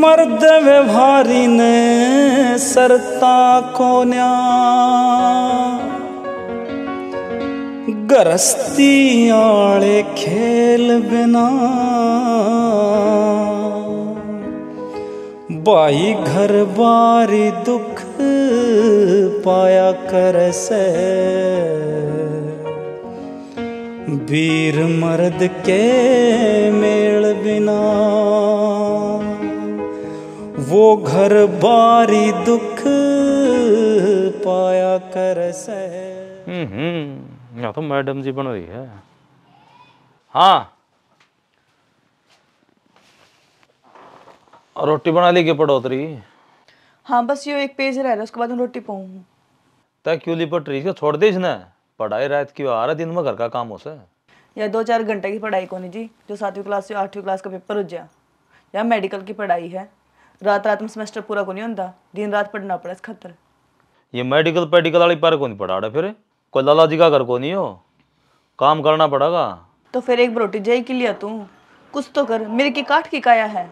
मर्द व्यवहारी ने सरता कोन्या ਗਰਸਤੀ ਆਲੇ ਖੇਲ ਬਿਨਾ ਭਾਈ ਘਰ ਬਾਰੀ ਦੁੱਖ ਪਾਇਆ ਕਰਸੈ ਵੀਰ ਮਰਦ ਕੇ ਮੇਲ ਬਿਨਾ वो घर बारी दुख पाया कर हम्म या तो मैडम जी बन रही है हाँ रोटी बना ली क्या पड़ोतरी हाँ बस यो एक पेज रह उसके बाद रोटी पाऊँ तक क्यों लिपट रही छोड़ दे इसने पढ़ाई रात की आ रहा दिन में घर का काम हो से या दो चार घंटे की पढ़ाई कोनी जी जो सातवीं क्लास से आठवीं क्लास का पेपर हो जाए या मेडिकल की पढ़ाई है रात रात में सेमेस्टर पूरा को नहीं होता दिन रात पढ़ना ਪੜਾ इस खतर ये मेडिकल पेडिकल वाली पर कौन पढ़ा रहा फिर कोई लाला जी का घर को नहीं हो काम करना पड़ेगा तो फिर एक रोटी जाई के लिए तू कुछ तो कर मेरे की काट की काया है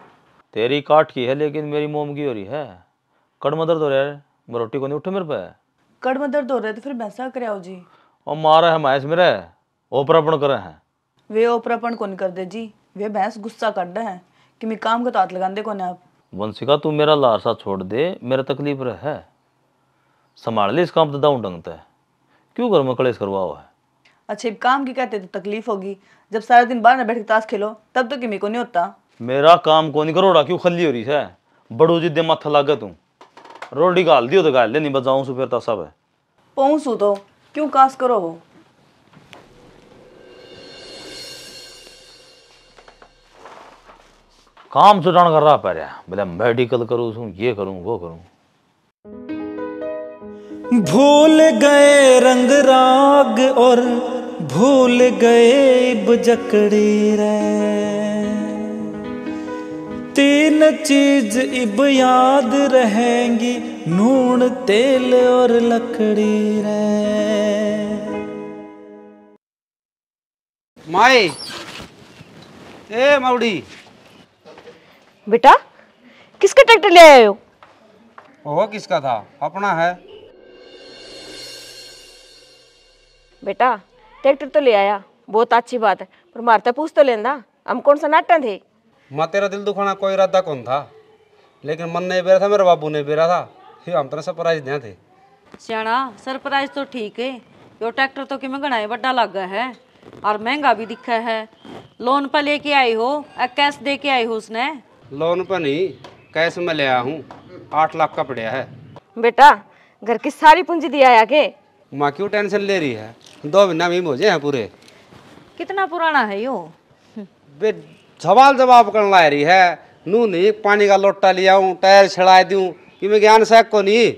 तेरी काट की है लेकिन मेरी मोम की हो रही है कड़म दर्द हो रहा है रोटी को नहीं उठे मेरे पे कड़म दर्द हो रहा है तो फिर बैसा कर आओ जी और मारा है महस मेरे ओपरापण रहे हैं वे ओपरापण कौन कर दे जी वे भैंस गुस्सा कर रहे हैं कि मैं काम का तात तो हाथ लगाते कौन है आप वंशिका तू मेरा लारसा छोड़ दे मेरा तकलीफ रह है संभाल ले इस काम तो दाऊ डंगता है क्यों घर में करवाओ है अच्छा काम की कहते तो तकलीफ होगी जब सारा दिन बाहर बैठ के ताश खेलो तब तो किमी को नहीं होता मेरा काम को नहीं करोड़ा क्यों खली हो रही है बड़ो जिदे माथा लागे तू रोडी गाल दियो तो गाल दे नहीं बजाऊं सु फिर तासा है पहुंचू तो क्यों कास करो हो काम सुटाण कर रहा पैर बोले मेडिकल करूँ सू ये करूँ वो करूँ भूल गए रंग राग और भूल गए बजकड़ी रे तीन चीज इब याद रहेंगी नून तेल और लकड़ी रे माए ए माउडी बेटा किसका ट्रैक्टर ले आए हो वो किसका था अपना है बेटा ट्रैक्टर तो ले आया बहुत अच्छी बात है पर मारते तो पूछ तो लेना हम कौन सा नाटन थे माँ तेरा दिल दुखाना कोई इरादा कौन था लेकिन मन नहीं बेरा था मेरे बाबू ने बेरा था फिर हम तेरा सरप्राइज दिया थे सियाणा सरप्राइज तो ठीक है यो ट्रैक्टर तो कि महंगा है बड़ा गया है और महंगा भी दिखा है लोन पर लेके आई हो कैश दे के आई हो उसने लोन पर नहीं कैश में ले आया आठ लाख का पड़िया है बेटा घर की सारी पूंजी दिया है आगे माँ क्यों टेंशन ले रही है दो महीना भी मोजे हैं पूरे कितना पुराना है यो बे सवाल जवाब करने ला रही है नू नहीं पानी का लोटा ले हूँ टायर छड़ा दूँ कि मैं ज्ञान सक को नहीं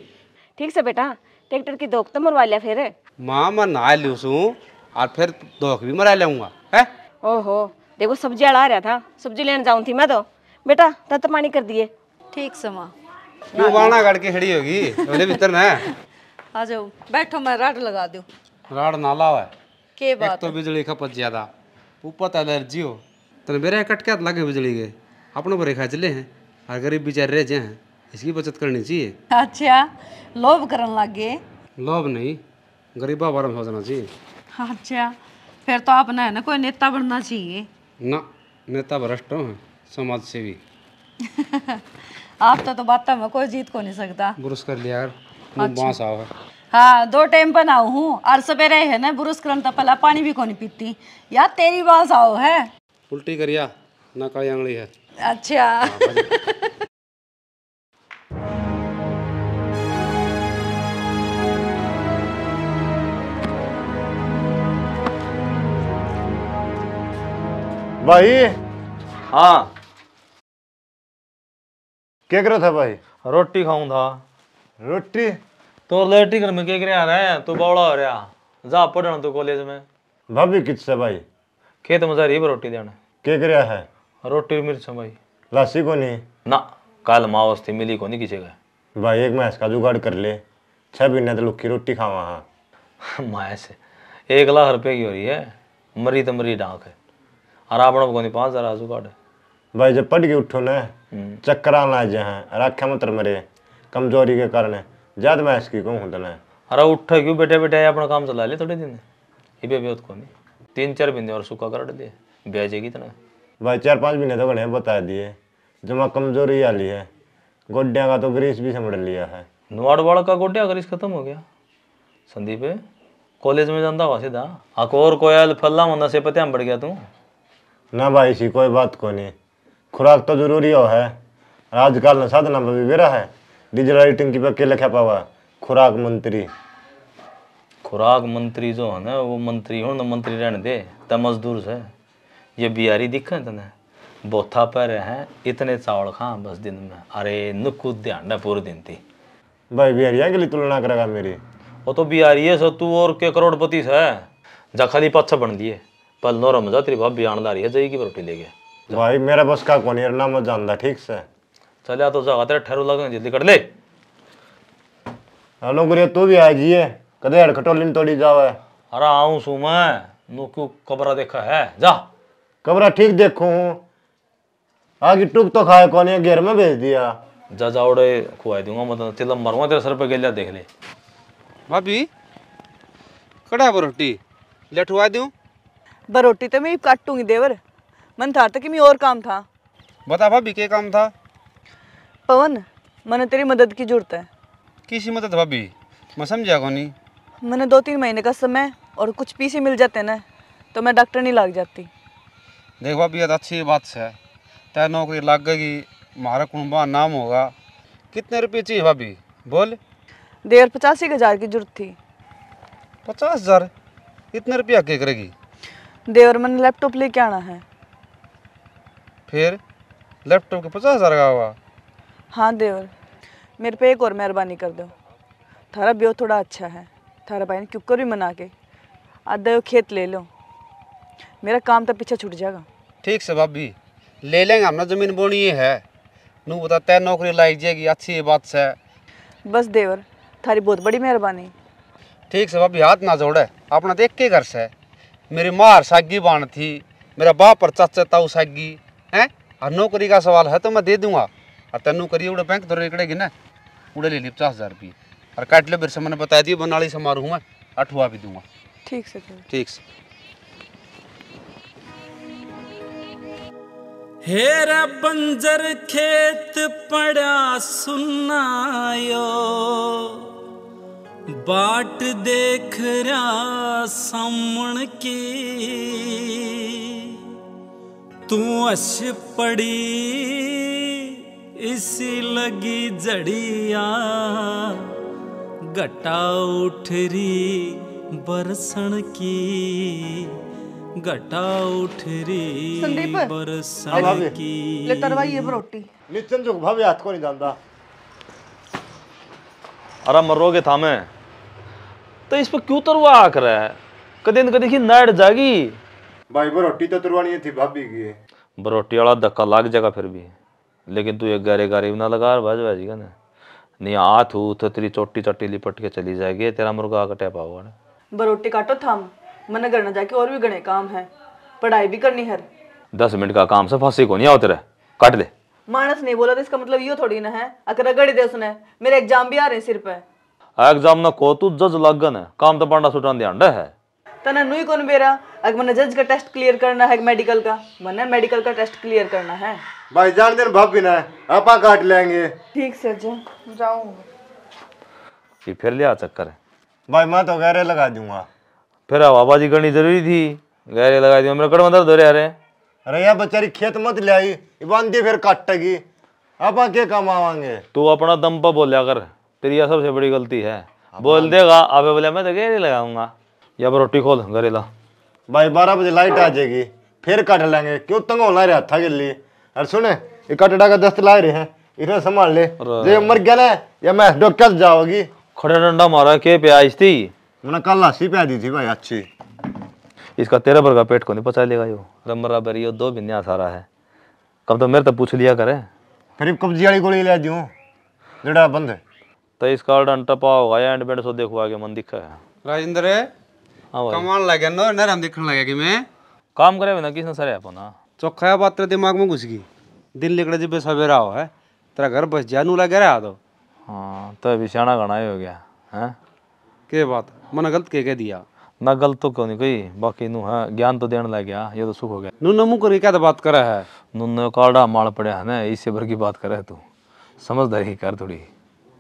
ठीक से बेटा ट्रैक्टर की धोख तो मरवा लिया फिर माँ मैं नहा लू सू और फिर धोख भी मरा लूंगा है ओहो देखो सब्जी अड़ा रहा था सब्जी लेने जाऊं थी मैं तो बेटा तत पानी कर दिए ठीक समा तू बाना गाड़ के खड़ी होगी बोले भीतर ना आ जाओ बैठो मैं राड लगा दियो राड ना लावा के बात एक तो बिजली खपत ज्यादा ऊपर तो एलर्जी हो तो मेरे कट के लगे बिजली के अपनो पर खा चले हैं हर गरीब बेचारे रह जाए इसकी बचत करनी चाहिए अच्छा लोभ करने लगे लोभ नहीं गरीबा बारे में सोचना चाहिए अच्छा फिर तो आपने है ना कोई नेता बनना चाहिए ना नेता भ्रष्ट हो समाज सेवी आप तो तो बात में कोई जीत को नहीं सकता बुरुस कर लिया यार अच्छा। आओ है हाँ दो टाइम पर नाऊ हूँ और सवेरे है ना बुरुस करन तो पहला पानी भी को नहीं पीती यार तेरी बांस आओ है उल्टी करिया ना काली अंगली है अच्छा हाँ, हाँ भाई हाँ क्या कर था भाई रोटी खाऊं था रोटी तो लेटी कर में क्या आ रहा है तू बौड़ा हो रहा जा पढ़ना तू कॉलेज में भाभी किससे भाई खेत में जा रही है रोटी देने के करे है रोटी मिर्च भाई लासी को नहीं ना कल मावस थी मिली को नहीं किसी का भाई एक मैं इसका जुगाड़ कर ले छह महीने तो लुक्की रोटी खावा हाँ मैस एक लाख रुपए की हो रही है मरी तो मरी डाक है और आप को नहीं पाँच हजार जुगाड़ भाई जब पट गई उठो ना हम्म। चक्कर ना जहाँ राखा मतर मरे कमजोरी के कारण ज्यादा मैं इसकी कहूँ हूँ अरे उठो क्यों बैठे बैठे अपना काम चला लिया थोड़े दिन इबे बेहद को नहीं तीन चार महीने और सूखा कर लिए ब्याजेगी इतना भाई चार पाँच महीने तो बने बता दिए जमा कमजोरी आ ली है गोड्डिया का तो ग्रीस भी समझ लिया है वाड़ का गोड्डिया ग्रीस खत्म हो गया संदीप कॉलेज में जानता हुआ सीधा अकोर कोयल फल्ला मंदा से पत्या बढ़ गया तू ना भाई सी कोई बात को नहीं खुराक तो जरूरी हो है राजकाल साधना में भी वेरा है डिजिटल राइटिंग की पक्की लिखा पावा खुराक मंत्री खुराक मंत्री जो है ना वो मंत्री हो ना मंत्री रहने दे तो मजदूर से ये बिहारी दिखे तने बोथा पर है इतने चावल खा बस दिन में अरे नुकू ध्यान पूरे दिन थी भाई बिहारिया के लिए तुलना करेगा मेरी वो तो बिहारी है सो तू और के करोड़पति है जा खाली पाछा बन दिए पल नोरा मजा तेरी भाभी आनदारी है जाएगी रोटी लेके भाई मेरा बस का कोण ना मैं जाणदा ठीक से चल्या तो जा तर ठहरो लागन जल्दी कर ले हेलो गुरिया तू भी आ जिए कदे हड़ खटोली तोड़ी जावे अरे आऊं सु मैं नोक्यू कबरा देखा है जा कबरा ठीक देखू आगे टूप तो खाए कौन है घेर में भेज दिया जा जा उड़े खुआ दूंगा मतलब तिलम मरवा तेरे सर पे गेलिया देख ले भाभी कड़ा बरोटी लठवा दूं बरोटी तो मैं काटूंगी देवर मन थार तो कि मैं और काम था बता भाभी के काम था पवन मैंने तेरी मदद की जरूरत है किसी मदद भाभी मैं समझा को नहीं मैंने दो तीन महीने का समय और कुछ पीसे मिल जाते ना तो मैं डॉक्टर नहीं लग जाती देख भाभी ये तो अच्छी बात है तय नौकरी लग गई मारा कुंबा नाम होगा कितने रुपये चाहिए भाभी बोल देर पचास एक हज़ार की जरूरत थी पचास हज़ार कितने रुपया क्या करेगी देवर मैंने लैपटॉप लेके आना है फिर लैपटॉप के पचास हज़ार का हुआ हाँ देवर मेरे पे एक और मेहरबानी कर दो थारा ब्यो थोड़ा अच्छा है थारा भाई ने क्यूकर भी मना के आधा खेत ले लो मेरा काम तो पीछे छूट जाएगा ठीक से भाभी ले लेंगे हमने जमीन बोनी ये है नू बता तय नौकरी लाई जाएगी अच्छी बात से बस देवर थारी बहुत बड़ी मेहरबानी ठीक से भाभी हाथ ना जोड़े अपना तो देख के घर से मेरी मार सागी बाण थी मेरा बाप और चाचा ताऊ सागी है और नौकरी का सवाल है तो मैं दे दूंगा और तेन नौकरी उड़े बैंक दौरे निकलेगी ना उड़े ले ली पचास हज़ार रुपये और काट लो फिर से मैंने बता दिया बनाली से समारोह मैं अठवा भी दूंगा ठीक से ठीक से हेरा बंजर खेत पड़ा सुनायो बाट देख रहा समण की तू अश पड़ी इसी लगी जड़िया घटा उठरी बरसन की घटा उठरी बरसन की ले तरवाई है रोटी निचन जो भावे हाथ को नहीं जानता अरे मरोगे था मैं तो इस पर क्यों तरवा आकर है कदे न कदे की नड़ जागी भाई बरोटी तो तुरवानी थी भाभी की बरोटी वाला धक्का लग जाएगा फिर भी लेकिन तू एक गहरे गरीब ना लगा भाज भाजी का नहीं हाथ हूँ तो तेरी चोटी चट्टी लिपट के चली जाएगी तेरा मुर्गा आकर टैप ना बरोटी काटो थाम मन गणना जाके और भी गणे काम है पढ़ाई भी करनी है दस मिनट का काम से फांसी को नहीं आओ तेरे काट ले मानस नहीं बोला तो इसका मतलब ये थोड़ी ना है अगर अगड़ी दे सुने मेरे एग्जाम भी आ रहे हैं सिर पे एग्जाम ना को तू जज लग गन काम तो पांडा सुटान ध्यान है तना नुई कौन बेरा अग मैंने जज का टेस्ट क्लियर करना है मेडिकल का मैंने मेडिकल का टेस्ट क्लियर करना है भाई जान देन भाप भी ना आपा काट लेंगे ठीक से जी ये फिर लिया चक्कर है भाई मैं तो गहरे लगा दूंगा फिर हवाबाजी करनी जरूरी थी गहरे लगा दिया मेरा कड़वा दर्द हो रहा है अरे यार बेचारी खेत मत ले आई बांधी फिर काटेगी आप के काम आवांगे तू अपना दम पर बोलिया कर तेरी सबसे बड़ी गलती है बोल देगा आप बोले मैं तो गहरे लगाऊंगा या पर रोटी खोल गरेला भाई बारह बजे लाइट आ जाएगी फिर काट लेंगे क्यों तंग होना रहे हाथा के लिए अरे सुने ये कटड़ा का दस्त ला रहे हैं इन्हें संभाल ले ये मर गया ना या मैं डॉक्टर जाओगी खड़े डंडा मारा के प्याज थी मैंने कल लासी प्याज दी थी भाई अच्छी इसका तेरह भर का पेट को नहीं पचा लेगा यो रमरा बरियो दो बिन्या सारा है कब तो मेरे तो पूछ लिया करे फिर कब्जी वाली गोली ले दूँ जड़ा बंद है तो इसका डंटा पाओ या एंड बेंड सो देखो आगे मन दिखा है राजेंद्र कमान लगे नो नर हम देखने लगे कि मैं काम करे ना किसने सर अपन चौखा बात दिमाग में घुस गई दिन लिखने जब सवेरा हो है तेरा घर बस जानू लगे रहा तो हाँ तो अभी सियाणा ही हो गया है के बात मैंने गलत के कह दिया ना गलत तो क्यों नहीं कोई बाकी नू है ज्ञान तो देने लग गया ये तो सुख हो गया नून मुँह करी क्या तो बात करे है नून काड़ा माल पड़े है ना इससे भर की बात करे तू समझदारी कर थोड़ी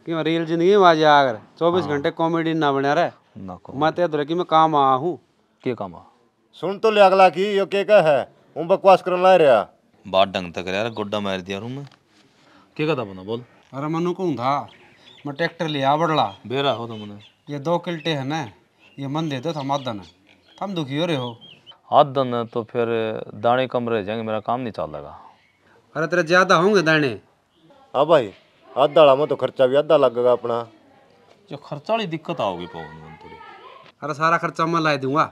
क्यों रियल जिंदगी में आज आकर चौबीस हाँ। घंटे कॉमेडी ना बना रहा ना को मैं तेरे तो दुर्गी तो में काम आया हूँ के काम आ सुन तो ले अगला की यो के का है उन बकवास करन लाए रिया बात ढंग तक यार गोड्डा मार दिया रूम में के कहता बना बोल अरे मनु को था मैं ट्रैक्टर लिया बड़ला बेरा हो तो मने ये दो किल्टे है ना ये मन दे दो तो थम आदन थम दुखी हो रहे हो आदन तो फिर दाने कम रह जाएंगे मेरा काम नहीं चल लगा अरे तेरे ज़्यादा होंगे दाने हां भाई आधा में तो खर्चा भी आधा लगेगा अपना जो खर्चा वाली दिक्कत आओगी पवन मन थोड़ी अरे सारा खर्चा मैं लाए दूंगा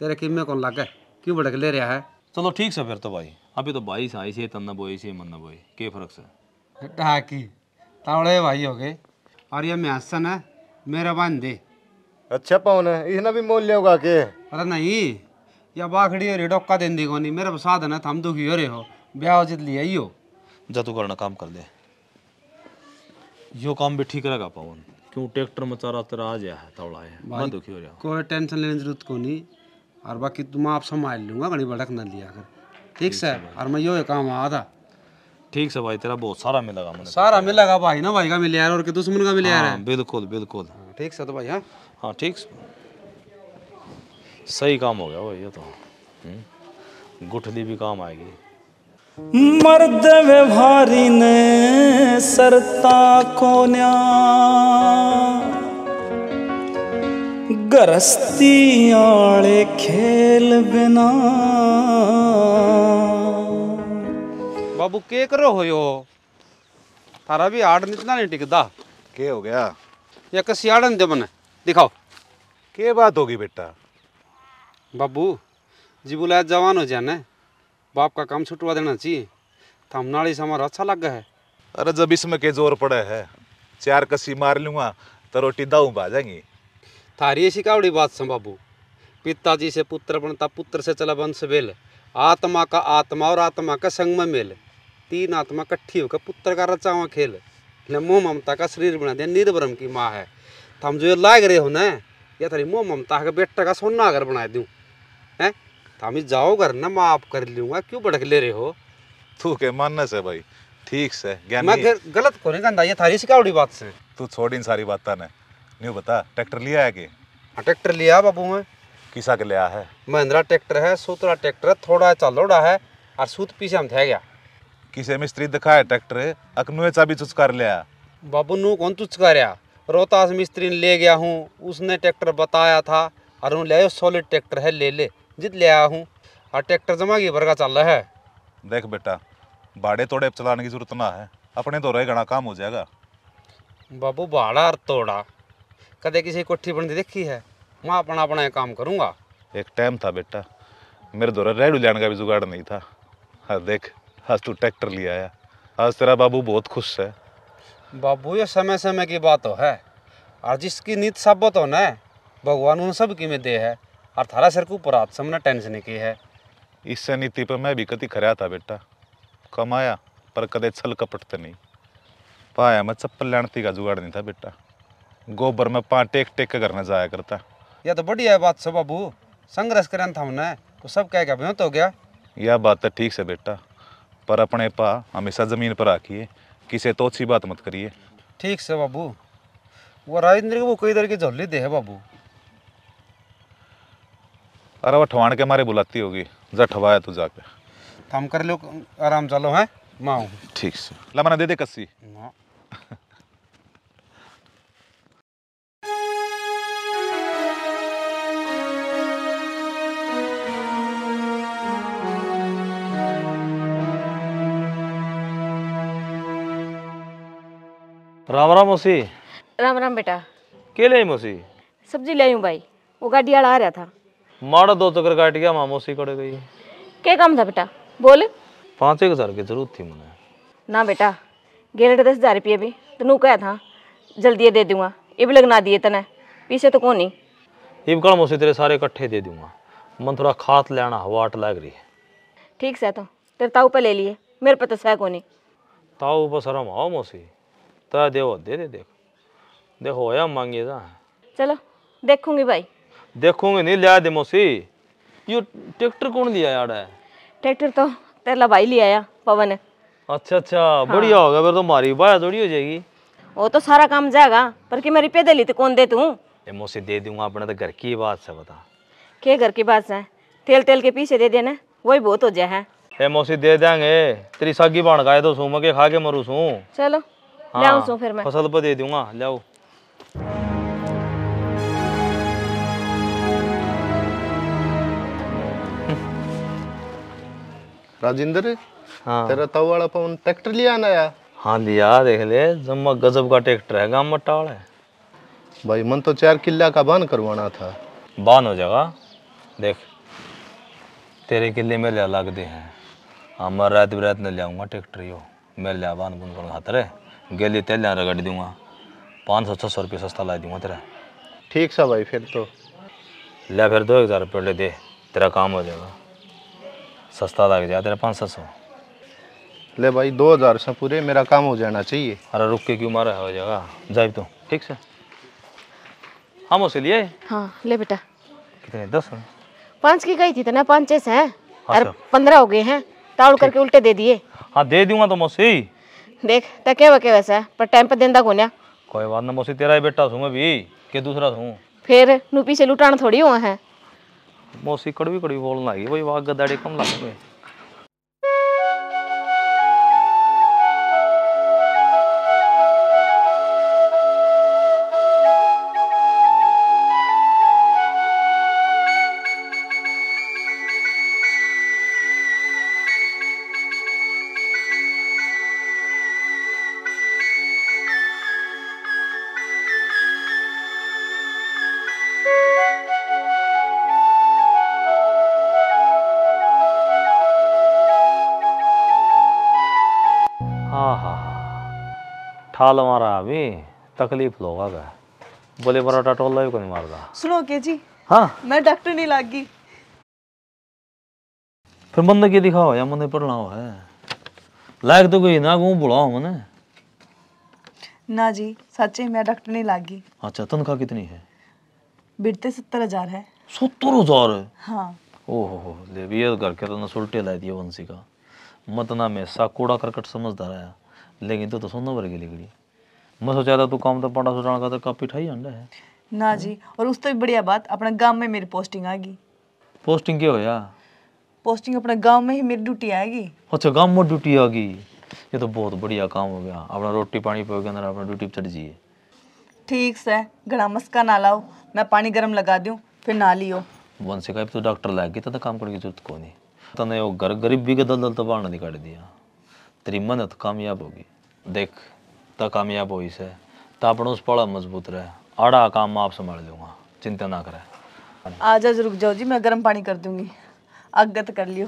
तेरे किमे कौन लागे क्यों भड़क ले रहा है चलो ठीक से फिर तो भाई अभी तो भाई से आई से तन्ना बोई से मन्ना बोई के फर्क से टाकी तावड़े भाई हो गए और ये मैसन है मेरा बांध दे अच्छा पवन है इसने भी मोल लिया के अरे नहीं या बाखड़ी हो रही डोका देन दी कोनी मेरा साधन है थम तो दुखी हो रहे हो ब्याह उचित लिया ही हो जा करना काम कर दे यो काम भी ठीक रहेगा पवन क्यों ट्रैक्टर में चारा तरह तो आ जाए है तौड़ा है मत दुखी हो जाओ कोई टेंशन लेने जरूरत को नहीं और बाकी तुम आप संभाल लूंगा घड़ी भड़क न लिया कर ठीक सर और मैं यो काम आधा ठीक से भाई तेरा बहुत सारा मिलेगा मैंने सारा मिलेगा भाई ना भाई का मिल यार और के दुश्मन का मिल यार हाँ, बिल्कुल बिल्कुल हाँ, ठीक से तो भाई हाँ हाँ ठीक सही काम हो गया भाई ये तो हम्म। गुठली भी काम आएगी मर्द व्यवहारी ने सरता कोन्या गरस्ती आले खेल बिना बाबू के करो हो थारा भी आड़ इतना नहीं टिकता के हो गया या कसी आड़न दे मने दिखाओ के बात होगी बेटा बाबू जी बुलाया जवान हो जाने बाप का काम छुटवा देना चाहिए तो हम से हमारा अच्छा लग गया है अरे जब इसमें के जोर पड़े है चार कसी मार लूँगा तो रोटी दाऊ बा जाएंगी थारी ऐसी कावड़ी बात से बाबू पिताजी से पुत्र बनता पुत्र से चला वंश बेल आत्मा का आत्मा और आत्मा का संग में मेल तीन आत्मा कट्ठी होकर पुत्र का रचावा खेल मोह ममता का शरीर बना दिया निर्भरम की माँ है तो हम जो लाग रहे हो ना ये थारी मोह ममता का बेटा का सोना अगर बना दूँ है तो हमें जाओ घर ना मैं आप कर लूंगा क्यों भड़क ले रहे हो तू के मानना से भाई ठीक से मैं गलत को नहीं ये थारी सिकावड़ी बात से तू छोड़ इन सारी बात ने न्यू बता ट्रैक्टर लिया है कि हाँ, ट्रैक्टर लिया बाबू मैं किसा के लिया है महिंद्रा ट्रैक्टर है सूतरा ट्रैक्टर है थोड़ा चलोड़ा है और सूत पीछे हम थे गया किसे मिस्त्री दिखाए ट्रैक्टर अकनुए चाबी चुच कर लिया बाबू नू कौन चुच चुचकारा रोहतास मिस्त्री ने ले गया हूँ उसने ट्रैक्टर बताया था और ले सॉलिड ट्रैक्टर है ले ले जित ले आया हूँ और हाँ, ट्रैक्टर जमा की भरगा चल रहा है देख बेटा भाड़े तोड़े चलाने की जरूरत ना है अपने तो रहे गणा काम हो जाएगा बाबू भाड़ा और तोड़ा कदे किसी कोठी बनती देखी है मैं अपना अपना काम करूँगा एक टाइम था बेटा मेरे दौरा रेडू लेने का भी जुगाड़ नहीं था हाँ देख आज तू ट्रैक्टर ले आया आज तेरा बाबू बहुत खुश है बाबू ये समय समय की बात हो तो है और जिसकी नीत साबित तो होना न भगवान उन सब की में दे है और थारा सर को आपसे समना टेंशन की है इससे नीति पर मैं भी कति खरा था बेटा कमाया पर कदे छल कपट तो नहीं पाया मैं चप्पल लैणती का जुगाड़ नहीं था बेटा गोबर में पा टेक टेक के करने जाया करता यह तो बढ़िया बात सो बाबू संघर्ष करें था उन्हें तो सब कह गया तो गया यह बात तो ठीक से बेटा पर अपने पा हमेशा जमीन पर आखिए किसे तो अच्छी बात मत करिए ठीक से बाबू वो राजेंद्र को कई तरह की झोली दे है बाबू अरे वो ठवाण के मारे बुलाती होगी जा ठवाया तू जाके थम कर लो आराम चलो है माओ ठीक से ला मना दे दे कस्सी राम राम मौसी राम राम बेटा के ले मौसी सब्जी ले आई भाई वो गाड़ी आ रहा था माड़ा दो तकर तो काट गया मामोसी कड़े गई क्या काम था बेटा बोल पाँच एक हजार की जरूरत थी मुझे ना बेटा गेरे दस हजार रुपये भी तेनू तो कह था जल्दी दे दूंगा ये भी लगना दिए तने पीछे तो कौन नहीं ये कल मोसी तेरे सारे इकट्ठे दे दूंगा मन थोड़ा खात लेना वाट लग रही है ठीक से तो तेरे ताऊ पर ले लिए मेरे पर तो सह को नहीं ताऊ पर शर्म आओ मौसी तय तो देव दे दे देखो देखो या मांगिए चलो देखूंगी भाई देखूंगी नहीं लिया दे मौसी ये ट्रैक्टर कौन लिया यार है ट्रैक्टर तो तेरा भाई ले आया पवन है अच्छा अच्छा हाँ। बढ़िया होगा फिर तो हमारी बाया थोड़ी हो जाएगी वो तो सारा काम जाएगा पर कि मैं रुपये दे ली तो कौन दे तू मौसी दे दूंगा अपने तो घर की बात से बता के घर की बात से तेल तेल के पीछे दे देना वही बहुत हो जाए है ए मौसी दे देंगे तेरी सागी बाण खाए तो सू मैं खा के मरू सू चलो हाँ, फिर मैं फसल पर दे दूंगा लाओ राजेंद्र हाँ तेरा तव वाला पवन ट्रैक्टर लिया नया हाँ लिया देख ले जम्मा गजब का ट्रैक्टर है गांव मटाल है भाई मन तो चार किल्ला का बान करवाना था बान हो जाएगा देख तेरे किले में ले लग दे हैं हाँ रात बिरात ने लियाऊंगा ट्रैक्टर यो मैं ले बान बुन कर खातर गली तेल लिया रगड़ दूंगा पाँच सौ छः सौ रुपये सस्ता ला दूंगा तेरा ठीक सा भाई फिर तो ले फिर दो हज़ार रुपये ले दे तेरा काम हो जाएगा सस्ता लग जाए तेरा पाँच सौ ले भाई दो हज़ार से पूरे मेरा काम हो जाना चाहिए अरे रुक के क्यों मारा हो जाएगा जाए तो ठीक से हम उसे लिए हाँ ले बेटा कितने दस पाँच की गई थी तो ना पाँच छः हैं हाँ, अरे पंद्रह हो गए हैं ताड़ करके उल्टे दे दिए हाँ दे दूंगा तो मौसी देख तके तो वके वैसा पर टाइम पर देंदा कोन्या कोई बात ना मौसी तेरा ही बेटा हूँ मैं भी के दूसरा हूँ फिर नूपी से लुटाना थोड़ी हुआ है ਮੋਸੀ ਕੜਵੀ ਕੜਵੀ ਬੋਲਣ ਲੱਗੀ ਬਈ ਵਾਗ ਗੱਦਾੜੇ ਕਮ ਲੱਗ ਪਏ हाल हमारा अभी तकलीफ लोगा का बोले बराटा टोल को नहीं मारदा सुनो के जी हाँ मैं डॉक्टर नहीं लागी फिर मन के दिखाओ या मन पढ़ना हो है लायक तो कोई ना घूम बुलाओ मने ना जी सच्चे मैं डॉक्टर नहीं लागी अच्छा तनख्वाह कितनी है बिड़ते सत्तर हजार है सत्तर हजार है हाँ ओहो ले भी तो करके तो ना सुलटे ला दिया वंशी का मत ना मैं सा कूड़ा करकट समझदार आया लेकिन तू तो सोना वर्गी लिगड़ी मैं सोचा था तू काम तो पांडा सुटाने का तो कापी ठाई अंडा है ना जी और उस तो भी बढ़िया बात अपने गांव में मेरी पोस्टिंग आ गई पोस्टिंग क्या होया पोस्टिंग अपने गांव में ही मेरी ड्यूटी आएगी अच्छा गांव में ड्यूटी आ गई ये तो बहुत बढ़िया काम हो गया अपना रोटी पानी पे अंदर अपना ड्यूटी चढ़ जाइए ठीक से घड़ा मस्का ना लाओ मैं पानी गर्म लगा दूं फिर ना लियो वन से कहीं तो डॉक्टर लग गई तो काम करने की जरूरत को नहीं तने वो घर गरीब भी के दल दल तो बाहर निकाल दिया तेरी मेहनत कामयाब होगी देख ता कामयाब हो इसे ता अपन उस पड़ा मजबूत रहे आड़ा काम आप संभाल लूँगा चिंता ना करें आज आज रुक जाओ जी मैं गर्म पानी कर दूंगी अगत कर लियो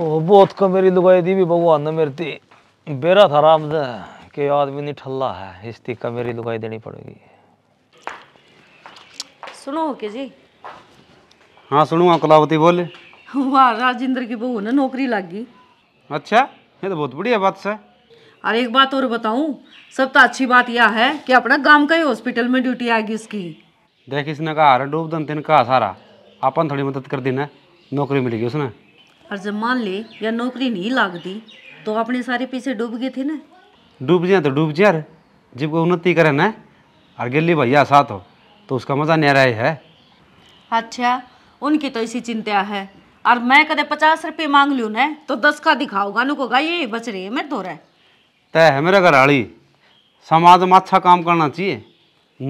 ओ बहुत कम मेरी लुगाई दी भी भगवान ने मेरे ती बेरा था राम के आदमी नहीं ठल्ला है इस तीका मेरी लुगाई देनी पड़ेगी सुनो के जी हाँ सुनूंगा कलावती बोले वाह राजेंद्र की बहू ने नौकरी लग गई अच्छा ये तो बहुत बढ़िया बात है और एक बात और बताऊं सब तो अच्छी बात यह है कि अपना गांव का ही हॉस्पिटल में ड्यूटी आएगी इसकी देख इसने कहा हरा डूब दन तेन कहा सारा अपन थोड़ी मदद कर देना नौकरी मिलेगी उसने और जब मान ले या नौकरी नहीं लाग दी तो अपने सारे पैसे डूब गए थे ना डूब जाए तो डूब जाए जब कोई उन्नति करे ना और गिल्ली भैया साथ हो तो उसका मज़ा नहीं रहा है अच्छा उनकी तो इसी चिंता है और मैं कदे पचास रुपये मांग लू ना तो दस का दिखाओ गानू को गाई ये बच रही है मेरे दो तो रहे तय है मेरा घराड़ी समाज में अच्छा काम करना चाहिए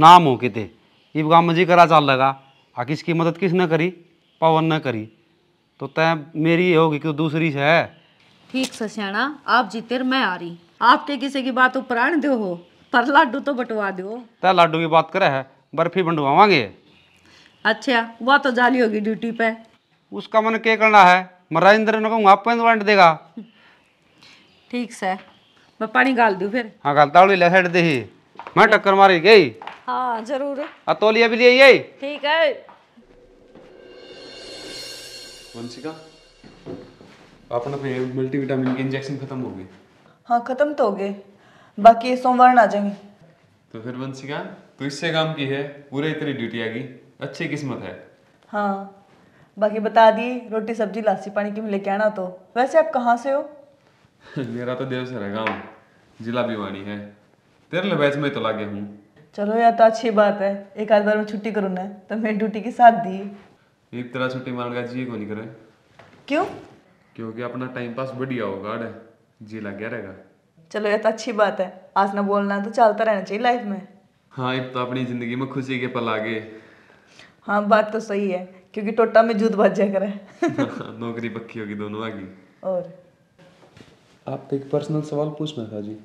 नाम हो कि इब मजी करा चाल लगा आ किसकी मदद किसने करी पवन ने करी तो तय मेरी होगी क्यों दूसरी से है ठीक सस्याणा आप जीतेर मैं आ रही आपके किसी की बात आने दो हो पर लाडू तो बटवा दो तय लाडू की बात करे है बर्फी बंडवावांगे अच्छा वह तो जाली होगी ड्यूटी पे उसका मन क्या करना है मरा इंद्र ने कहूँ आप बांट देगा ठीक सर मैं पानी गाल दूँ फिर हाँ गाल तावड़ी ले हेड दे ही मैं टक्कर मारी गई हाँ जरूर अतोलिया भी लिए यही ठीक है वंशिका अपना मल्टीविटामिन के इंजेक्शन खत्म हो गए हाँ खत्म तो हो गए बाकी सोमवार ना जाएंगे तो फिर वंशिका तो इससे काम की है पूरे इतनी ड्यूटी आ गई अच्छी किस्मत है हाँ बाकी बता दिए रोटी सब्जी लासी पानी की लेके आना तो वैसे आप कहाँ से हो मेरा तो देव सर है गाँव जिला भिवानी है तेरे लिए बैच में तो लागे हूँ चलो यार तो अच्छी बात है एक आध बार में छुट्टी करूँ ना तो मैं ड्यूटी के साथ दी एक तरह छुट्टी मार गया जी को नहीं करे क्यों क्योंकि अपना टाइम पास बढ़िया होगा अरे जी लग गया रहेगा चलो यार तो अच्छी बात है आज ना बोलना तो चलता रहना चाहिए लाइफ में हाँ तो अपनी जिंदगी में खुशी के पल आ गए हाँ बात तो सही है क्योंकि टोटा में जूत बच जाया करे नौकरी पक्की होगी दोनों आगे और आप एक पर्सनल सवाल पूछना था जी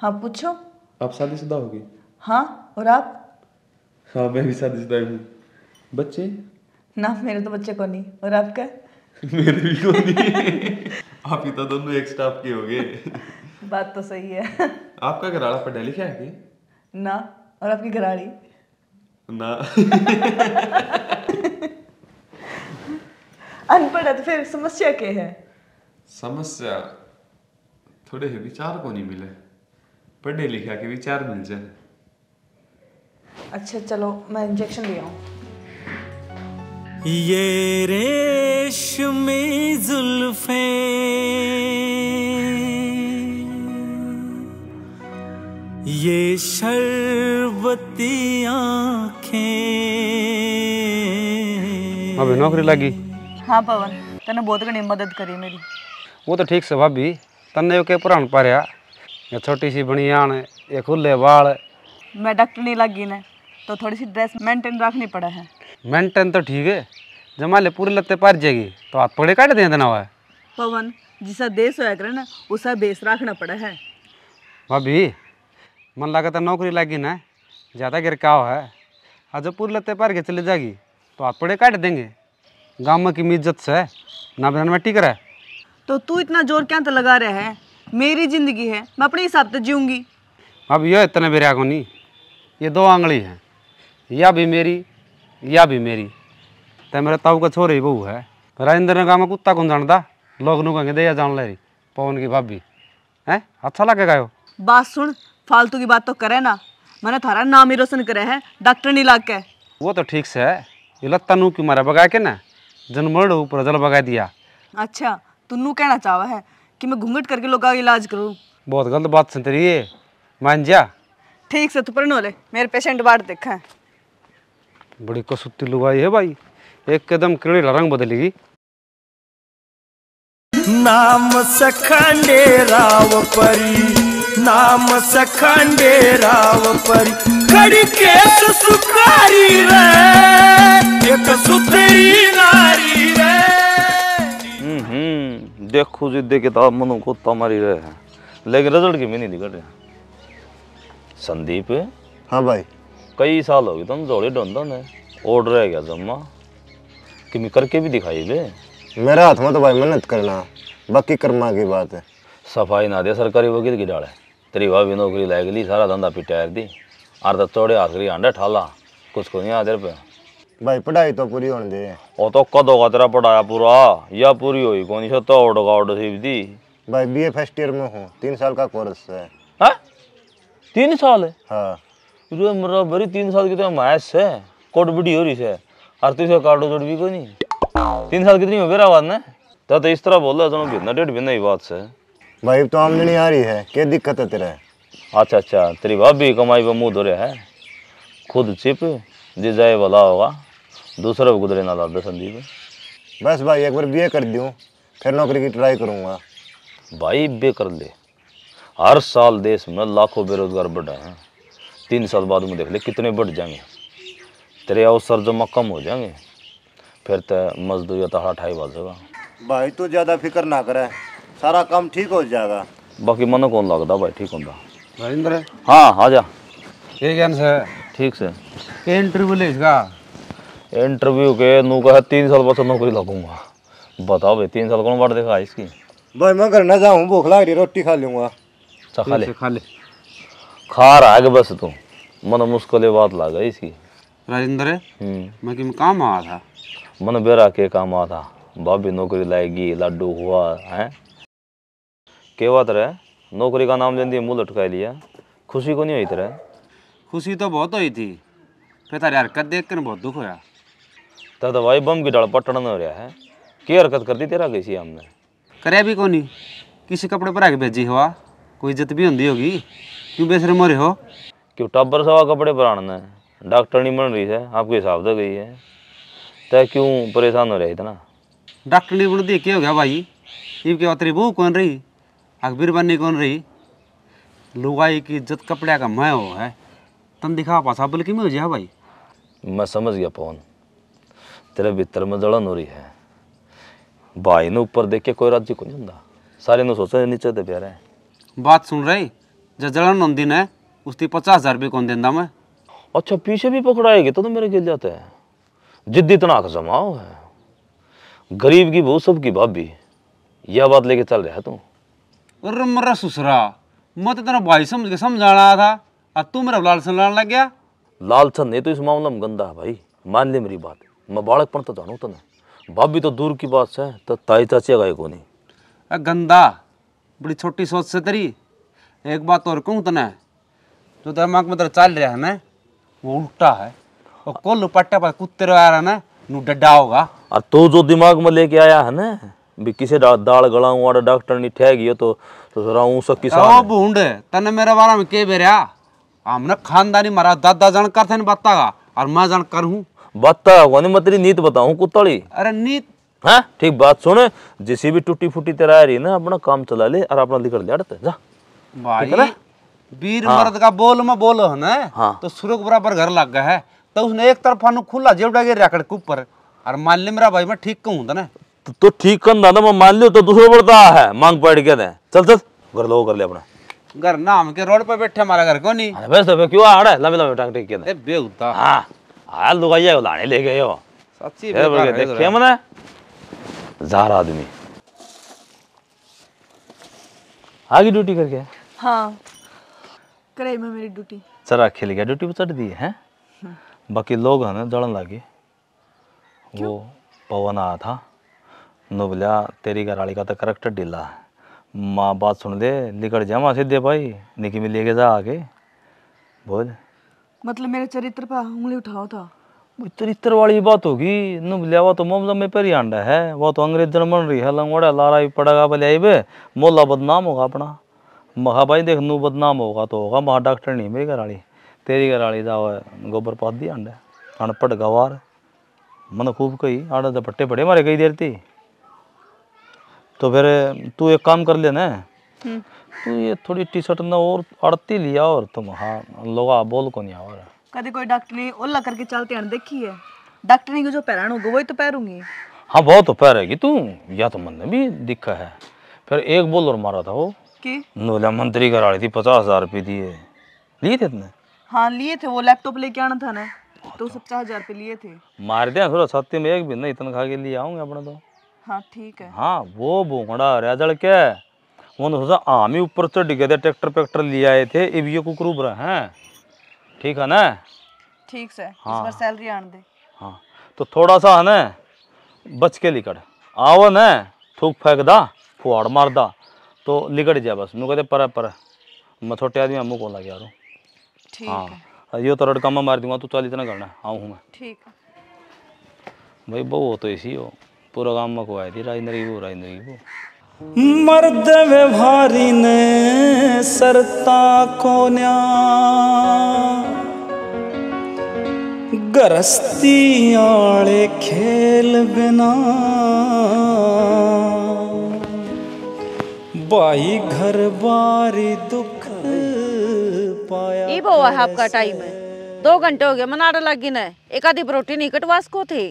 हाँ पूछो आप शादीशुदा होगी हाँ और आप हाँ मैं भी शादीशुदा हूँ बच्चे ना मेरे तो बच्चे को नहीं और आपका मेरे भी को नहीं आप ही तो दोनों एक स्टाफ के होगे बात तो सही है आपका घराड़ा पढ़ा लिखा है कि ना और आपकी घराड़ी ना अनपढ़ तो फिर समस्या क्या है समस्या थोड़े से विचार को नहीं मिले पढ़े लिखा के विचार मिल जाए अच्छा चलो मैं इंजेक्शन ले आऊं ये रेशमी जुल्फे ये शर्बती आंखें अबे नौकरी लगी हाँ पवन तने बहुत घनी मदद करी मेरी वो तो ठीक से भाभी तने के पुराण पारिया ये छोटी सी बनियान ये खुले बाल मैं डॉक्टर नहीं लगी ने तो थोड़ी सी ड्रेस मेंटेन रखनी पड़ा है मेंटेन तो ठीक है जमा ले पूरे लत्ते पार जाएगी तो हाथ पड़े काट दें देना हुआ पवन जिसा देश होया करे ना उसा बेस रखना पड़ा है भाभी मन लगा तो नौकरी लगी ना ज़्यादा गिर गिरकाव है आज पूरे लत्ते पार के चले जाएगी तो आप पड़े काट देंगे गाँव में की इज्जत से ना बहन में टिक रहा है तो तू इतना जोर क्या तो लगा रहे है मेरी जिंदगी है मैं अपने हिसाब से जीऊँगी अब यो इतने बेरा को नहीं ये दो आंगली है या भी मेरी या भी मेरी ते मेरे ताऊ का ही बहू है राजेंद्र ने कहा मैं कुत्ता कौन जानता लोग कहेंगे दया जान ले रही पवन की भाभी है अच्छा लगे गाय बात सुन फालतू की बात तो करे ना मैंने थारा नाम ही रोशन करे है डॉक्टर नहीं लाग के वो तो ठीक से है ये लत्ता नू क्यों मारा बगा के ना जनमरण हो प्रजल बगा दिया अच्छा तुन्नू कहना चाहवा है कि मैं घूंघट करके लोग का इलाज करूं बहुत गलत बात सुन रही है मान जा ठीक से तू पढ़ने ले मेरे पेशेंट बार देखा है बड़ी कसुती लुभाई है भाई एकदम कीड़े रंग बदलेगी नाम सखंडे राव परी नाम सखंडे राव परी खड़के ससुकारी रे एक सुतरी नारी रे हम्म, हम्म देखो जी दे किताब तो मनु को तमारी तो रे है लेकिन रिजल्ट की नहीं दिखा रहे संदीप हाँ भाई कई साल हो गए तुम तो जोड़े ढूंढो ने ऑर्डर रह गया जम्मा किमी करके भी दिखाई बे मेरा हाथ में तो भाई मेहनत करना बाकी कर्मा की बात है सफाई ना दे सरकारी वकील की डाल है तेरी भाभी नौकरी लाएगी सारा धंधा पिटायर दी अर्धतोड़े आखिरी आंडे ठाला कुछ को नहीं आदर पे भाई पढ़ाई तो पूरी होने दे ओ तो कद होगा तेरा पढ़ाया पूरा या पूरी हुई कौन सा तो ऑर्डर का सी दी भाई बीए फर्स्ट ईयर में हूँ तीन साल का कोर्स है हा? तीन साल है हाँ मेरा बड़ी तीन साल की तो मैथ्स है कोट बिडी हो रही है अड़तीस से कार्ड जोड़ भी कोई नहीं तीन साल कितनी हो गया आवाज ना तो, तो इस तरह बोल रहा है बिना तो डेढ़ बिना ही बात से भाई तो आमदनी आ रही है क्या दिक्कत है तेरा अच्छा अच्छा तेरी भाभी कमाई पर मुँह धोरे है खुद चिप जी जाए भला होगा दूसरे को गुजरे ना दादा संदीप बस भाई एक बार बी कर दूँ फिर नौकरी की ट्राई करूँगा भाई बे कर ले हर साल देश में लाखों बेरोजगार बढ़ा हैं तीन साल बाद में देख ले कितने बढ़ जाएंगे तेरे अवसर जो कम हो जाएंगे फिर तो मजदूरी तो हटाई बाजेगा भाई तू तो ज़्यादा फिक्र ना करे सारा काम ठीक हो जाएगा बाकी मन कौन लगता भाई ठीक होता राजेंद्र हाँ आ ठीक ठीक से इंटरव्यू ले इसका इंटरव्यू के नू तीन साल नौकरी लगूंगा बताओ भाई तीन साल कौन इसकी भाई मैं भूख लग रही रोटी खा अच्छा, खा ले खा ले खा रहा है बस तू मन मुश्किल बात गई इसकी राजेंद्र हम्म। मैं किम काम था मन बेरा के काम आ था भाभी नौकरी लाएगी लाडू हुआ है के बात रहे नौकरी का नाम लेंदी मुंह लटका लिया खुशी को नहीं हुई तरह खुशी तो बहुत हुई थी फिर तारी हरकत देख कर बहुत दुख होया तब तो भाई बम की डाल पटन हो रहा है की हरकत कर दी तेरा कैसी हमने करे भी को नहीं किसी कपड़े पर आके भेजी हुआ कोई इज्जत भी होंगी होगी क्यों बेसरम हो हो क्यों टब्बर सवा कपड़े पर आना डॉक्टर नहीं बन रही है आपके हिसाब से गई है तय क्यों परेशान हो रहा इतना डॉक्टर नहीं बनती क्या हो गया भाई इनके अतरी बहू कौन रही अकबीर बन्नी कौन रही लुगाई की इज्जत कपड़े का मैं हो है तुम दिखा पासा बल्कि में हो हाँ भाई मैं समझ गया पवन तेरे भीतर में जड़न हो रही है भाई ने ऊपर देख के कोई राज्य को नहीं होंगे सारे ने सोचा है नीचे दे प्यारे बात सुन रही जब जड़न हो दिन है उसकी पचास हजार भी कौन देता मैं अच्छा पीछे भी पकड़ाएगी तो, तो मेरे गिर जाते हैं जिद्दी तनाक जमाओ है गरीब की बहू सबकी भाभी यह बात लेके चल रहा है तू तो। अरे मेरा ससुरा मैं तो तेरा भाई समझ के समझा रहा था और तू मेरा लालसन लाने लग गया लालसन नहीं तो इस मामले में गंदा है भाई मान ले मेरी बात मैं बालकपन तो जानू तो ना भाभी तो दूर की बात है तो ताई चाची गाय को नहीं अ गंदा बड़ी छोटी सोच से तेरी एक बात और कहूँ तेना जो दिमाग में तेरा चल रहा है ना वो उल्टा है और कोल पट्टा पर कुत्ते रहा है ना डड्डा होगा और तो जो दिमाग में लेके आया है ना भी किसे दाल गलाऊं और डॉक्टर ने ठह गयो तो तो राऊं सक किसान ओ भूंड तने मेरे बारे में के बेरा हमने खानदानी मारा दादा जान कर थे बत्ता और मैं जान कर हूं कोनी मतरी नीत बताऊं कुत्तली अरे नीत हां ठीक बात सुन जिसी भी टूटी फूटी तेरा रही ना अपना काम चला ले और अपना निकल जाड़ते जा भाई वीर हाँ। मर्द का बोल में बोलो है ना हाँ। तो सुरख बराबर घर लग गया है तो उसने एक तरफ खुला जेवड़ा गिर रखड़ ऊपर और मान ली मेरा भाई मैं ठीक कहूँ ना तो तो ठीक कर दादा मैं मान लियो तो दूसरा पड़ता है मांग पड़ के दे चल चल घर लो कर ले अपना घर नाम के रोड पर बैठे हमारा घर को नहीं अरे बस तो क्यों आ रहा है लंबे लंबे टांग टेक के दे बेउता हां हाल लुगाइया लाने ले गए हो सच्ची बेकार देखे मने जार आदमी आगे ड्यूटी करके हाँ कराई में मेरी ड्यूटी सर खेल गया ड्यूटी पर चढ़ दी है हाँ। बाकी लोग हैं ना जड़न लगे वो पवन आया था नुबलिया तेरी घराली का तो करैक्टर ढीला माँ बात सुन दे निकट जावा सीधे भाई निकी मिली के जा आगे बोल मतलब मेरे चरित्र पर उंगली उठाओ था तो। चरित्र वाली बात होगी नुबलिया वो तो मोमजा में ही अंडा है वो तो अंग्रेज मन रही है लंगोड़ा लारा भी पड़ेगा भले बे मोला बदनाम होगा अपना महा भाई देख नू बदनाम होगा तो होगा महा डॉक्टर नहीं मेरी घराली तेरी घराली जाओ तो गोबर पात दी अंडा अनपढ़ गवार मन खूब कही आड़ा तो पट्टे पड़े मारे कई देर थी तो फिर तू एक काम कर लेना हम्म। तू ये थोड़ी टी शर्ट ना और अड़ती लिया और तुम हाँ लोग बोल को नहीं और कभी कोई डॉक्टर ने ओला करके चलते हैं देखी है डॉक्टर ने जो पहरान होगा वही तो पैरूंगी हाँ बहुत तो पहरेगी तू या तो मन भी दिखा है फिर एक बोल और मारा था वो नोला मंत्री करा रही थी पचास हजार रुपये दिए लिए थे इतने हाँ लिए थे वो लैपटॉप लेके आना था ना तो सत्तर हजार रुपये लिए थे मार दिया थोड़ा सत्य में एक भी नहीं इतना खा के लिए आऊंगे अपना तो हाँ ठीक है हाँ वो भूखड़ा रहा के उन्होंने आम ही ऊपर चढ़ गए थे ट्रैक्टर पैक्टर ले आए थे ये कुकरू बरा है ठीक है ना ठीक से हाँ इस बार सैलरी आन दे हाँ तो थोड़ा सा है ना बच के लिकड़ आओ ना थूक फेंक दा फुआड़ मार दा तो लिकड़ जाए बस मैं कहते पर पर मैं छोटे आदमी अम्मू को लगे यारू हाँ है। यो तो रड़का मैं मार दूंगा तू चल इतना करना आऊँ मैं ठीक भाई बहु तो ऐसी हो पूरा काम में को थी राजेंद्र की वो राजेंद्र की वो मर्द व्यवहारी ने सरता को न्या गरस्ती आड़े खेल बिना बाई घर बारी दुख पाया ये वो है आपका टाइम है दो घंटे हो गए मनाड़ा लगी ना एक आधी प्रोटीन नहीं कटवास को थी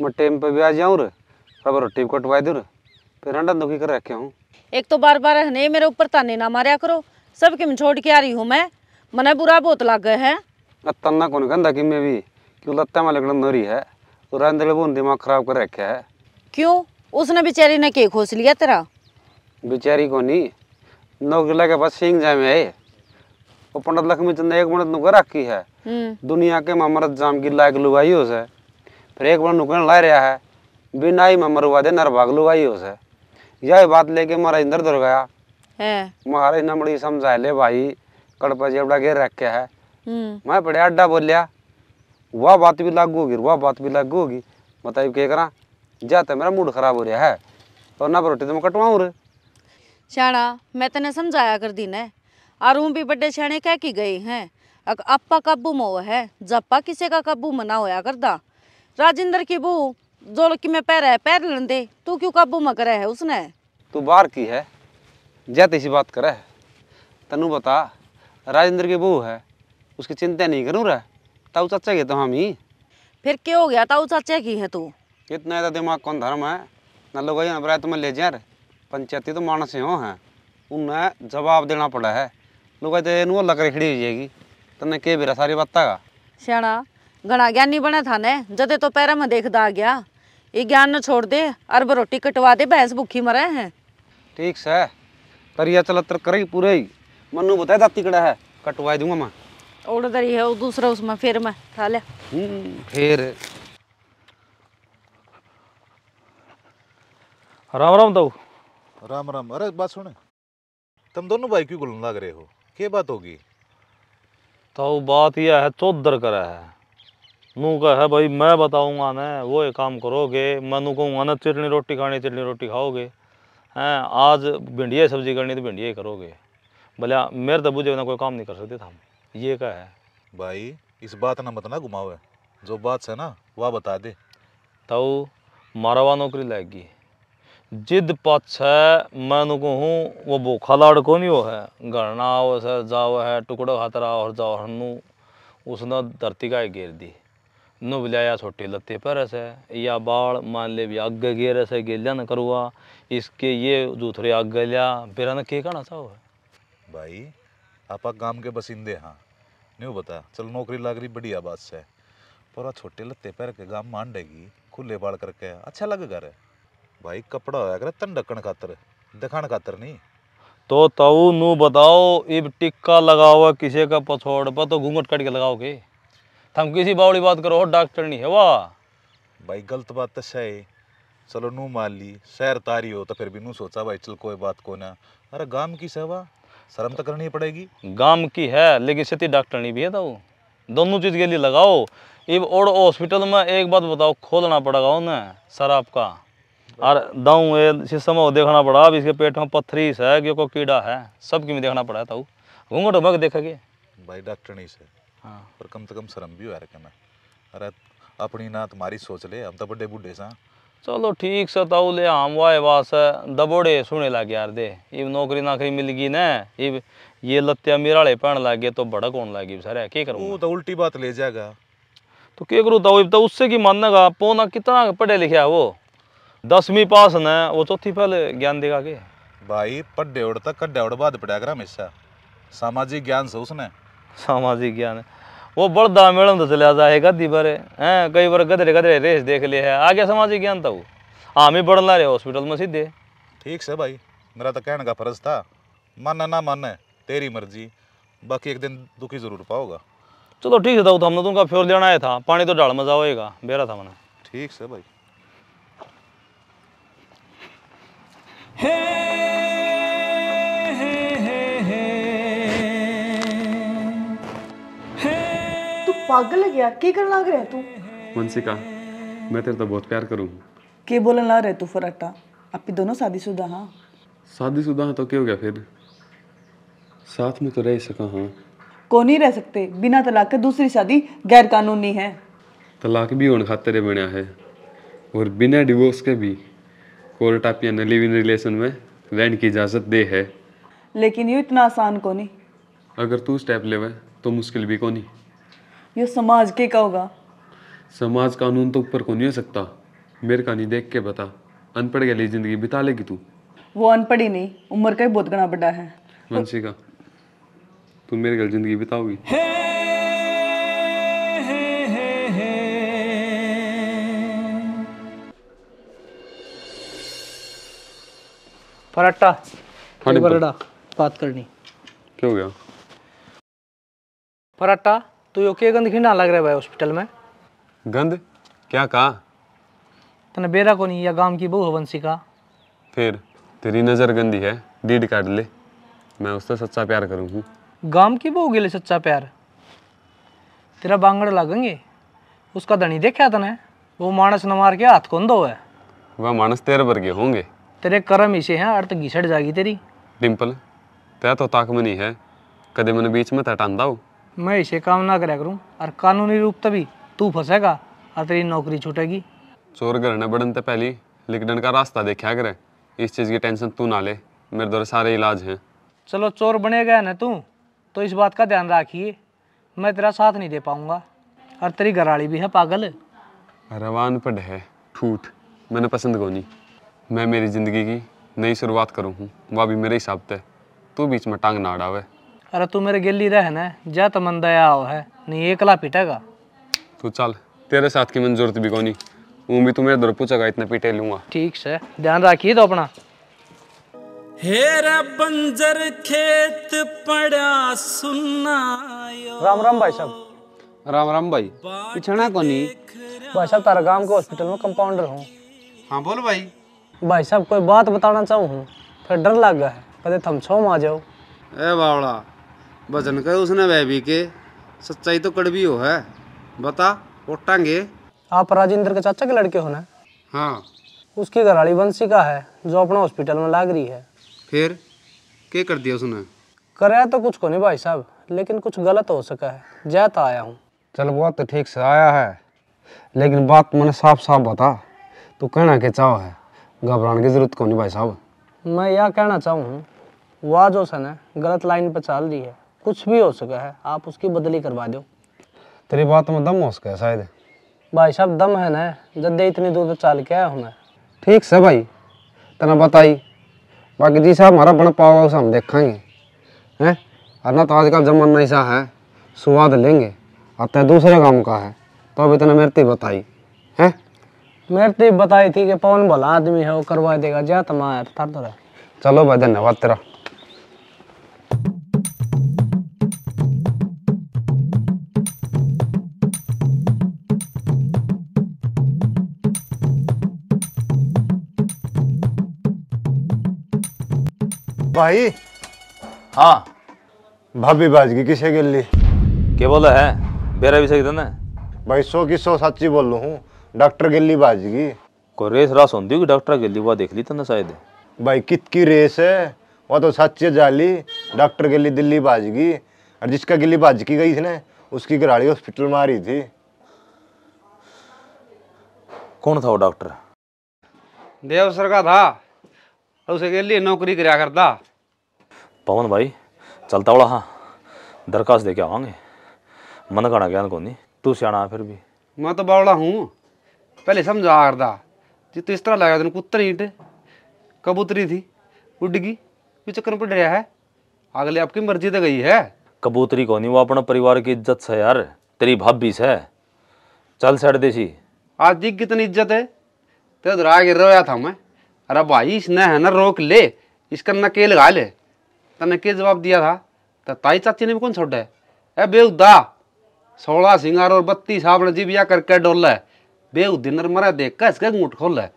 मैं टाइम पे भी आ जाऊं रे सब रोटी कटवा दूर फिर हंडन दुखी कर रखे हूँ एक तो बार बार नहीं मेरे ऊपर ताने ना मारा करो सब के छोड़ के आ रही हूँ मैं मने बुरा बहुत लग गए है तन्ना कौन गंदा कि मैं भी क्यों लत्ता में लगन नोरी है तो रांधले बोन दिमाग खराब कर रखे है क्यों उसने बेचारी ने के खोस लिया तेरा बेचारी को नहीं नौकरी लगे बस सिंह जाए में है वो पंडित लक्ष्मी चंद एक मिनट नुकर रखी है हम्म। दुनिया के मामरत जाम की लायक लुभाई उसे फिर एक मिनट नुकर ला रहा है बिनाई में मरवा दे नर भागलू आई उसे यह बात लेके महाराज इंदर दुर गया महाराज ने बड़ी समझा ले भाई कड़पा जेवड़ा घेर रखे है हम्म। मैं बड़े अड्डा बोलिया वह बात भी लागू होगी वह बात भी लागू होगी बताइए क्या करा जाता तो मेरा मूड खराब हो रहा है और तो ना रोटी तो मैं कटवाऊँ रे शाणा मैं तने समझाया कर दी ने और भी बड़े शाणे कह की गई हैं अग अपा काबू में है जप्पा किसी का काबू मना होया करदा राजेंद्र की बू जो लोग में पैर है पैर लेने तू क्यों काबू में करे है उसने तू बाहर की है जैत ऐसी बात करे है तनु बता राजेंद्र की बहू है उसकी चिंता नहीं करूँ रहा ताऊ चाचा के तो हम ही फिर क्या हो गया ताऊ चाचा की है तू इतना ज्यादा दिमाग कौन धर्म है ना लोग तुम्हें ले जा पंचायती तो मानस यो है उन्हें जवाब देना पड़ा है लोग लकड़ी खड़ी हो जाएगी तने के बेरा सारी बात का सियाणा घना ज्ञानी बना था ने जदे तो पैर में देखता आ गया ये ज्ञान न छोड़ दे अरब रोटी कटवा दे भैंस भूखी मरे हैं ठीक से तरिया चलतर करेगी पूरे ही मनु बताया दाती कड़ा है कटवा दूंगा मैं और उधर है दूसरा उसमें फिर मैं खा ले फिर राम राम दाऊ राम राम अरे बात सुने तुम दोनों भाई क्यों गुलम लग रहे हो क्या बात होगी तो बात यह है चौधर करा है मुँह का है भाई मैं बताऊंगा ना वो एक काम करोगे मैं कहूँगा ना चिरनी रोटी खानी चिरनी रोटी खाओगे हैं आज भिंडिया सब्जी करनी तो भिंडिया ही करोगे भले मेरे दबू जो ना कोई काम नहीं कर सकते था ये का है भाई इस बात ना मत ना घुमावे जो बात है ना वह बता दे तो मारावा नौकरी लाएगी जिद पक्ष है मैं कहूँ वो भूखा लाड़ को नहीं वो है गणना वो सर जाओ है टुकड़ा खातरा और जाओ उसने धरती का ही घेर दी नुबलाया छोटे लत्ते पर रस है या बाल मान ले भी अग रस है गेलन करुआ इसके ये दूसरे अग लिया बिरन के कहना सा है भाई आप गांव के बसिंदे हाँ नहीं बता चल नौकरी लाग रही बढ़िया बात से पर छोटे लत्ते पर के गांव मान डेगी खुले बाल करके अच्छा लग घर है भाई कपड़ा होया करे तन ढकन खातर दिखाने खातर नहीं तो तू नू बताओ इब टिक्का लगाओ किसी का पछोड़ पर तो घूंघट कट के लगाओगे थम किसी बावली बात करो डॉक्टर नहीं है वाह भाई गलत बात तो सही चलो नू मान ली शहर तारी हो तो फिर भी नू सोचा भाई चल कोई बात को ना अरे गांव की सेवा शर्म तो करनी पड़ेगी गांव की है लेकिन सती डॉक्टर नहीं भी है तो दोनों चीज़ के लिए लगाओ इब और हॉस्पिटल में एक बात बताओ खोलना पड़ेगा उन्हें सर आपका और दाऊ ये सिस्टम में देखना पड़ा अब इसके पेट में पथरीस है कि को कीड़ा है सब की में देखना पड़ा था घूंघट भग गया भाई डॉक्टर नहीं सर हाँ कम से कम शर्म भी हुआ रखना अरे अपनी ना तुम्हारी तो सोच ले हम तो बड़े बूढ़े सा चलो ठीक से ताऊ ले हम वाह वास दबोड़े सुने लागे यार दे इब नौकरी नाकरी मिल गई ना इब ये लत्या मिराले पहन लागे तो बड़क होने लगी सारे क्या करूँ तो उल्टी बात ले जाएगा तो के करूँ ताऊ इब तो उससे की मानना पौना कितना पढ़े लिखे वो दसवीं पास न वो चौथी पहले ज्ञान देगा के भाई पढ़े उड़ता कड्डे उड़ बाद पड़ा कर हमेशा सामाजिक ज्ञान से उसने सामाजिक ज्ञान वो बड़दा मेड़म तो चला जाएगा दी बारे हैं कई बार गधरे गधरे रेस देख लिया है आ गया सामाजिक ज्ञान था वो तो। हम ही बढ़ ला रहे हॉस्पिटल में सीधे ठीक से भाई मेरा तो कहने का फर्ज था मानना ना माने तेरी मर्जी बाकी एक दिन दुखी जरूर पाओगा चलो ठीक है तो, तो हमने तुमका तो फ्योर लेना आया था पानी तो डाल मजा होएगा बेरा था मैंने ठीक से भाई Hey! पागल है क्या की करने लग रहा है तू वंशिका मैं तेरे तो बहुत प्यार करूँ के बोलन ला रहे तू फराटा आप ही दोनों शादीशुदा हां शादीशुदा हां तो क्यों हो गया फिर साथ में तो रह सका हां को नहीं रह सकते बिना तलाक के दूसरी शादी गैर कानूनी है तलाक भी होने खातिर बनया है और बिना डिवोर्स के भी कोर्ट आप या नली इन रिलेशन में रहने की इजाज़त दे है लेकिन यू इतना आसान को अगर तू स्टेप लेवे तो मुश्किल भी को नहीं ये समाज के का होगा समाज कानून तो ऊपर को नहीं हो सकता मेरे कहानी देख के बता अनपढ़ गली जिंदगी बिता लेगी तू वो अनपढ़ ही नहीं उम्र का ही बहुत गणा बड़ा है का तुम मेरे गल जिंदगी बिताओगी पराठा पराठा बात करनी क्या हो गया पराठा तो यो के गंद घिना लग रहा है हॉस्पिटल में गंद क्या कहा तने बेरा को नहीं या गांव की बहु हवंसी का फिर तेरी नजर गंदी है डीड काट ले मैं उससे सच्चा प्यार करूंगी गांव की बहु गेले सच्चा प्यार तेरा बांगड़ लागेंगे उसका धनी देखा तने वो मानस न मार के हाथ कौन दो है वह मानस तेरे वर्गे होंगे तेरे कर्म इसे हैं अर्थ घिसट जाएगी तेरी डिम्पल तय तो ताक में नहीं है कदे मैंने बीच में तटांदा हो मैं इसे काम ना करा करूँ और कानूनी रूप भी तू फंसेगा और तेरी नौकरी छूटेगी चोर घर न बढ़ने पहले लिखन का रास्ता देखा करे इस चीज़ की टेंशन तू ना ले मेरे दौरे सारे इलाज हैं चलो चोर बनेगा ना तू तो इस बात का ध्यान रखिए मैं तेरा साथ नहीं दे पाऊंगा और तेरी घराली भी है पागल रवान पर है ठूठ मैंने पसंद को नहीं मैं मेरी ज़िंदगी की नई शुरुआत करूँ हूँ वह भी मेरे हिसाब से तू बीच में टांग ना अड़ावे अरे तू मेरे गेली रह ना जा तो मन दया आओ है नहीं एकला पिटेगा तू चल तेरे साथ की मंजूर जरूरत भी कोनी हूँ भी तुम्हें मेरे दर पूछेगा इतना पीटे लूंगा ठीक से ध्यान रखिए तो अपना हेरा बंजर खेत पड़ा सुनना राम राम भाई साहब राम राम भाई पिछड़ा को नहीं भाई साहब तारा गांव के हॉस्पिटल में कंपाउंडर हूँ हाँ बोल भाई भाई साहब कोई बात बताना चाहूँ फिर डर लग गया है कदे थम छो आ जाओ ए बावड़ा भजन कर उसने वह भी के सच्चाई तो कड़वी हो है बता उठांगे आप राजेंद्र के चाचा के लड़के हो ना हाँ उसकी घराली वंशी का है जो अपना हॉस्पिटल में लाग रही है फिर के कर दिया उसने कराया तो कुछ को नहीं भाई साहब लेकिन कुछ गलत हो सका है जाता तो आया हूँ चल वो तो ठीक से आया है लेकिन बात मैंने साफ साफ बता तू कहना के चाहो है घबराने की जरूरत को नहीं भाई साहब मैं यह कहना चाहूँ वाह जो सन है गलत लाइन पर चल रही है कुछ भी हो सका है आप उसकी बदली करवा दो तेरी बात में दम हो सका है शायद भाई साहब दम है ना जद्दे इतनी दूर चाल के आया हूँ मैं ठीक से भाई तना बताई बाकी जी साहब हमारा बन पाओगा उसे हम देखेंगे हैं अरना तो आजकल जमाना ऐसा है सुवाद लेंगे आता दूसरे गांव का है तो अब इतना मेरती बताई है मेरती बताई थी कि पवन भला आदमी है वो करवा देगा जहाँ तुम्हारा तो तो चलो भाई धन्यवाद तेरा भाई हाँ भाभी बाजगी किसे के लिए के बोला है बेरा भी सही तो ना भाई सो की सो सच्ची बोल रहा हूँ डॉक्टर गिल्ली बाजगी को रेस रास होती होगी डॉक्टर गिल्ली वो देख ली था तो शायद भाई कित की रेस है वो तो सच्चे जाली डॉक्टर गिल्ली दिल्ली बाजगी और जिसका गिल्ली बाजगी गई थी ना उसकी गराड़ी हॉस्पिटल में आ रही थी कौन था वो डॉक्टर देव सर का था उसे नौकरी कराया करता पवन भाई चलता बड़ा हाँ दरखास्त दे के आवांगे मन का ज्ञान कौन नहीं तू सियाना फिर भी मैं तो बावड़ा हूँ पहले समझा करता जी तो इस तरह लगा तेन कुत्तर ईंट कबूतरी थी उडगी गई क्यों चक्कर पड़ रहा है अगले आपकी मर्जी तो गई है कबूतरी कौन वो अपना परिवार की इज्जत से यार तेरी भाभी से चल सड़ देसी आज जी कितनी इज्जत है तेरा दुरा गिर रहा था मैं अरे भाई इसने है ना रोक ले इसका नके लगा ले तने के जवाब दिया था तो ताई चाची ने भी कौन छोड़ा है अरे बेउदा सोलह सिंगार और बत्तीस आपने जीबिया करके डोल है बेउ दिनर मरा देख कर इसके घूट खोल है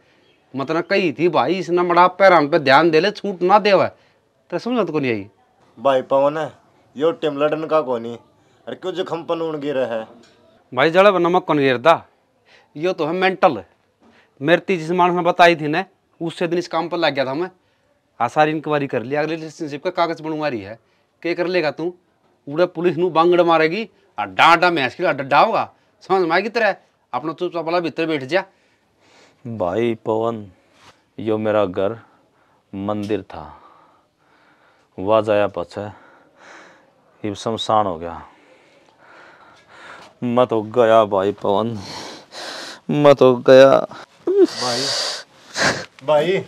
मतलब कही थी भाई इसने मड़ा पैरान पे ध्यान दे ले छूट ना दे वह तो समझ को नहीं आई भाई पवन है यो लड़न का कोनी अरे क्यों जखम पन उड़ गिर है भाई जड़ब नमक कौन गिरता यो तो है मेंटल मेरती जिस मानस ने बताई थी ना उससे दिन इस काम पर लग गया था मैं आ सारी इंक्वायरी कर लिया अगले रिलेशनशिप का कागज बनवारी है के कर लेगा तू उड़ा पुलिस नू बांगड़ मारेगी और डांडा मैं इसके डड्डा होगा समझ में आएगी तेरा अपना तो चुपचाप वाला भीतर बैठ जा भाई पवन यो मेरा घर मंदिर था वह जाया पछे ये शमशान हो गया मैं तो गया भाई पवन मैं तो गया भाई Bahia.